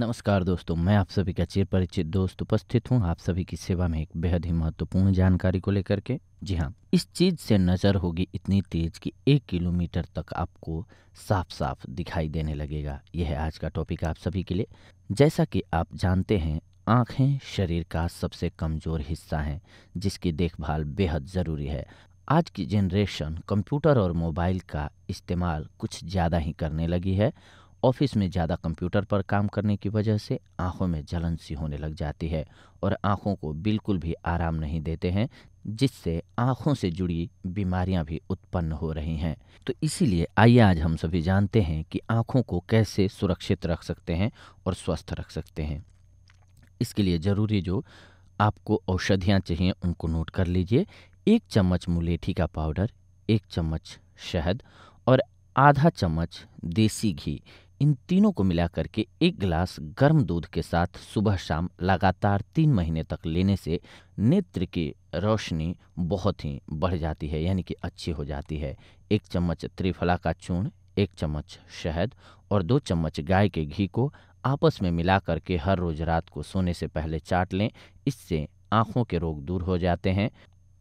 नमस्कार दोस्तों मैं आप सभी का चिर परिचित दोस्त उपस्थित हूँ आप सभी की सेवा में एक बेहद ही महत्वपूर्ण जानकारी को लेकर के जी हाँ इस चीज़ से नज़र होगी इतनी तेज कि एक किलोमीटर तक आपको साफ साफ दिखाई देने लगेगा यह है आज का टॉपिक आप सभी के लिए जैसा कि आप जानते हैं आँखें शरीर का सबसे कमज़ोर हिस्सा है जिसकी देखभाल बेहद ज़रूरी है आज की जेनरेशन कंप्यूटर और मोबाइल का इस्तेमाल कुछ ज़्यादा ही करने लगी है ऑफिस में ज़्यादा कंप्यूटर पर काम करने की वजह से आंखों में जलन सी होने लग जाती है और आंखों को बिल्कुल भी आराम नहीं देते हैं जिससे आंखों से जुड़ी बीमारियां भी उत्पन्न हो रही हैं तो इसीलिए आइए आज हम सभी जानते हैं कि आंखों को कैसे सुरक्षित रख सकते हैं और स्वस्थ रख सकते हैं इसके लिए ज़रूरी जो आपको औषधियाँ चाहिए उनको नोट कर लीजिए एक चम्मच मुलेठी का पाउडर एक चम्मच शहद और आधा चम्मच देसी घी इन तीनों को मिलाकर के एक गिलास गर्म दूध के साथ सुबह शाम लगातार तीन महीने तक लेने से नेत्र की रोशनी बहुत ही बढ़ जाती है यानी कि अच्छी हो जाती है एक चम्मच त्रिफला का चूर्ण एक चम्मच शहद और दो चम्मच गाय के घी को आपस में मिला करके हर रोज रात को सोने से पहले चाट लें इससे आँखों के रोग दूर हो जाते हैं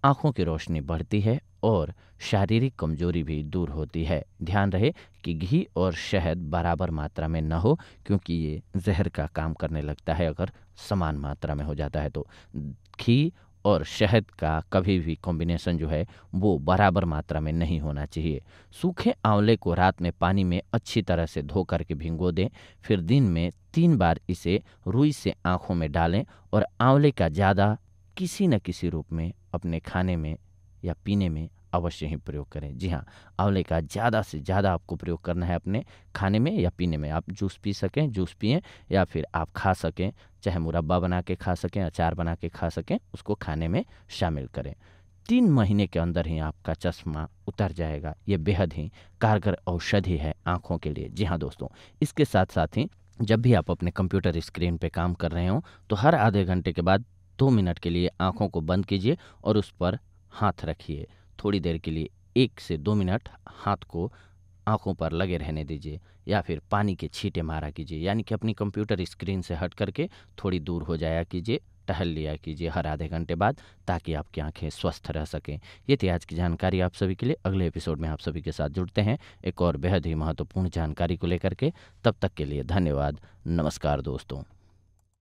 आँखों की रोशनी बढ़ती है और शारीरिक कमजोरी भी दूर होती है ध्यान रहे कि घी और शहद बराबर मात्रा में न हो क्योंकि ये जहर का काम करने लगता है अगर समान मात्रा में हो जाता है तो घी और शहद का कभी भी कॉम्बिनेशन जो है वो बराबर मात्रा में नहीं होना चाहिए सूखे आंवले को रात में पानी में अच्छी तरह से धो करके भिंगो दें फिर दिन में तीन बार इसे रुई से आँखों में डालें और आंवले का ज़्यादा किसी न किसी रूप में अपने खाने में या पीने में अवश्य ही प्रयोग करें जी हाँ आंवले का ज़्यादा से ज़्यादा आपको प्रयोग करना है अपने खाने में या पीने में आप जूस पी सकें जूस पिए या फिर आप खा सकें चाहे मुरब्बा बना के खा सकें अचार बना के खा सकें उसको खाने में शामिल करें तीन महीने के अंदर ही आपका चश्मा उतर जाएगा ये बेहद ही कारगर औषधि है आँखों के लिए जी हाँ दोस्तों इसके साथ साथ ही जब भी आप अपने कंप्यूटर स्क्रीन पर काम कर रहे हो तो हर आधे घंटे के बाद दो मिनट के लिए आँखों को बंद कीजिए और उस पर हाथ रखिए थोड़ी देर के लिए एक से दो मिनट हाथ को आंखों पर लगे रहने दीजिए या फिर पानी के छींटे मारा कीजिए यानी कि अपनी कंप्यूटर स्क्रीन से हट करके थोड़ी दूर हो जाया कीजिए टहल लिया कीजिए हर आधे घंटे बाद ताकि आपकी आंखें स्वस्थ रह सकें ये थी आज की जानकारी आप सभी के लिए अगले एपिसोड में आप सभी के साथ जुड़ते हैं एक और बेहद ही महत्वपूर्ण जानकारी को लेकर के तब तक के लिए धन्यवाद नमस्कार दोस्तों